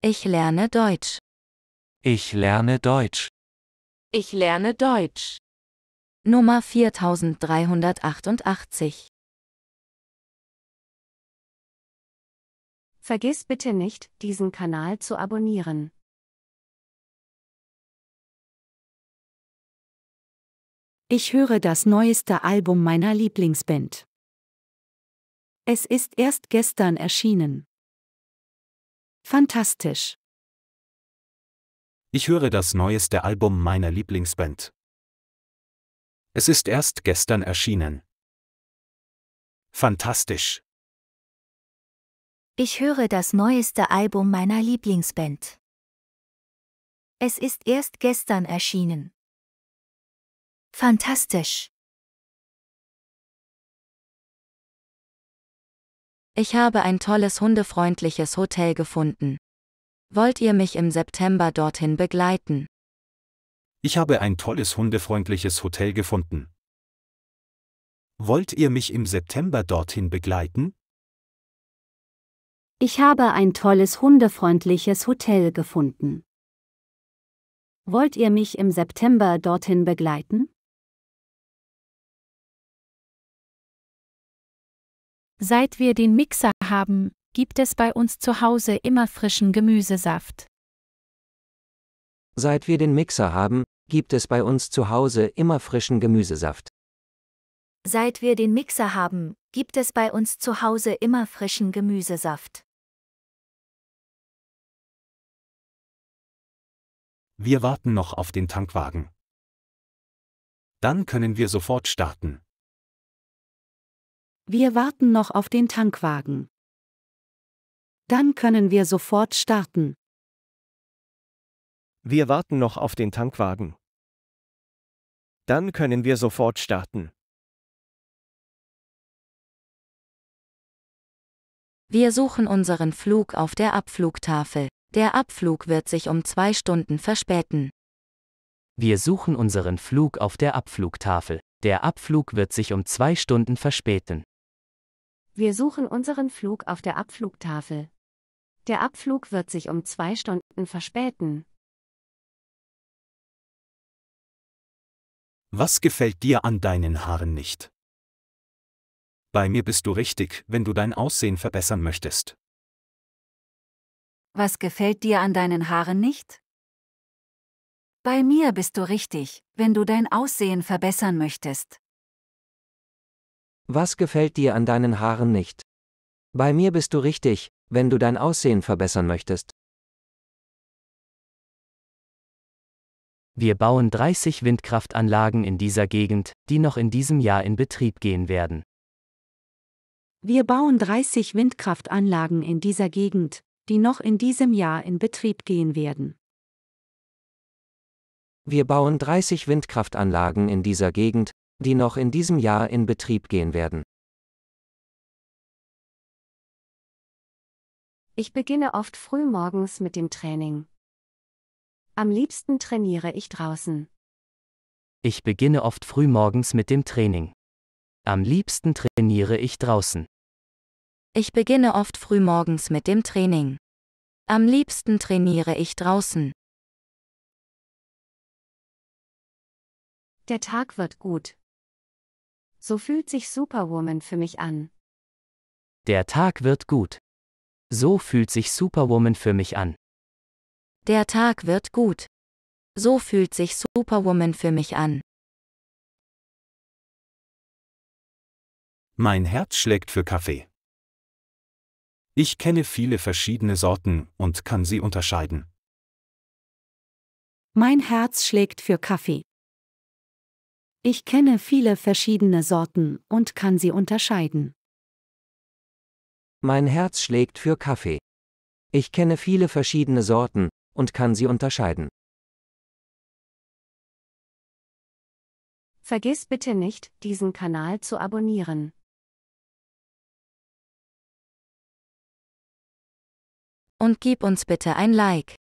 Ich lerne Deutsch. Ich lerne Deutsch. Ich lerne Deutsch. Nummer 4388. Vergiss bitte nicht, diesen Kanal zu abonnieren. Ich höre das neueste Album meiner Lieblingsband. Es ist erst gestern erschienen. Fantastisch. Ich höre das neueste Album meiner Lieblingsband. Es ist erst gestern erschienen. Fantastisch. Ich höre das neueste Album meiner Lieblingsband. Es ist erst gestern erschienen. Fantastisch. Ich habe ein tolles hundefreundliches Hotel gefunden. Wollt ihr mich im September dorthin begleiten? Ich habe ein tolles hundefreundliches Hotel gefunden. Wollt ihr mich im September dorthin begleiten? Ich habe ein tolles hundefreundliches Hotel gefunden. Wollt ihr mich im September dorthin begleiten? Seit wir den Mixer haben, gibt es bei uns zu Hause immer frischen Gemüsesaft. Seit wir den Mixer haben, gibt es bei uns zu Hause immer frischen Gemüsesaft. Seit wir den Mixer haben, gibt es bei uns zu Hause immer frischen Gemüsesaft. Wir warten noch auf den Tankwagen. Dann können wir sofort starten. Wir warten noch auf den Tankwagen. Dann können wir sofort starten. Wir warten noch auf den Tankwagen. Dann können wir sofort starten. Wir suchen unseren Flug auf der Abflugtafel. Der Abflug wird sich um zwei Stunden verspäten. Wir suchen unseren Flug auf der Abflugtafel. Der Abflug wird sich um zwei Stunden verspäten. Wir suchen unseren Flug auf der Abflugtafel. Der Abflug wird sich um zwei Stunden verspäten. Was gefällt dir an deinen Haaren nicht? Bei mir bist du richtig, wenn du dein Aussehen verbessern möchtest. Was gefällt dir an deinen Haaren nicht? Bei mir bist du richtig, wenn du dein Aussehen verbessern möchtest. Was gefällt dir an deinen Haaren nicht? Bei mir bist du richtig, wenn du dein Aussehen verbessern möchtest. Wir bauen 30 Windkraftanlagen in dieser Gegend, die noch in diesem Jahr in Betrieb gehen werden. Wir bauen 30 Windkraftanlagen in dieser Gegend, die noch in diesem Jahr in Betrieb gehen werden. Wir bauen 30 Windkraftanlagen in dieser Gegend, die noch in diesem Jahr in Betrieb gehen werden. Ich beginne oft früh morgens mit dem Training. Am liebsten trainiere ich draußen. Ich beginne oft früh morgens mit dem Training. Am liebsten trainiere ich draußen. Ich beginne oft früh morgens mit dem Training. Am liebsten trainiere ich draußen. Der Tag wird gut. So fühlt sich Superwoman für mich an. Der Tag wird gut. So fühlt sich Superwoman für mich an. Der Tag wird gut. So fühlt sich Superwoman für mich an. Mein Herz schlägt für Kaffee. Ich kenne viele verschiedene Sorten und kann sie unterscheiden. Mein Herz schlägt für Kaffee. Ich kenne viele verschiedene Sorten und kann sie unterscheiden. Mein Herz schlägt für Kaffee. Ich kenne viele verschiedene Sorten und kann sie unterscheiden. Vergiss bitte nicht, diesen Kanal zu abonnieren. Und gib uns bitte ein Like.